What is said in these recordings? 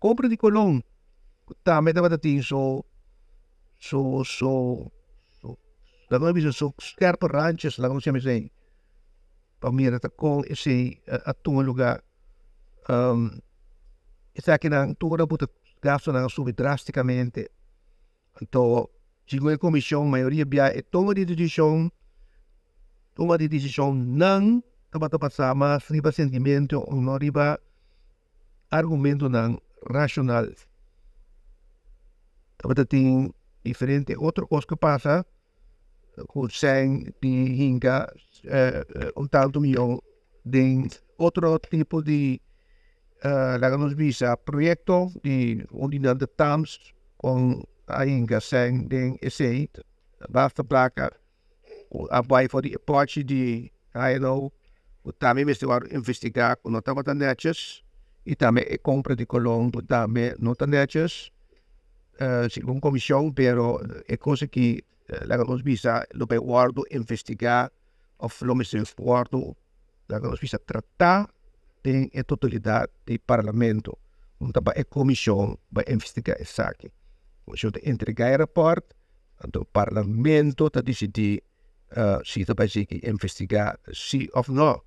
コブルにこのダメだまだティーそうそうそうだから見そう eh, scherpe so, so, we zeggen zijn maar meer dat de kool is hij het toonluga um, is dat je dan toon dat moet het gasto dan sube drasticamente então chegou a comissão maioria bia e toma de decisão toma de decisão não tapa tapa sama riba sentimento ou não riba argumento nan racional. Wat het in diferente otro cos que pasa, hoe zijn die hinga uh, eh, un eh, tanto millón de otro tipo de uh, eh, laganos visa proyecto de ordinante tams con a hinga zijn de essay basta placa a voor die approach die hij nou, o daarmee is te investigar, omdat dat wat aan e também a é compra de Colombo também não está hechas uh, eh, a comissão, pero eh, é coisa que uh, eh, la nos visa lo a guardo investigar o lo mismo guardo la nos visa tratar tem a totalidade do parlamento. Então, a comissão vai investigar esse aqui. Comissão de entregar o reporte, então o parlamento está decidir uh, se vai que investigar se ou não.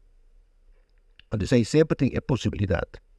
Então, sempre tem a possibilidade.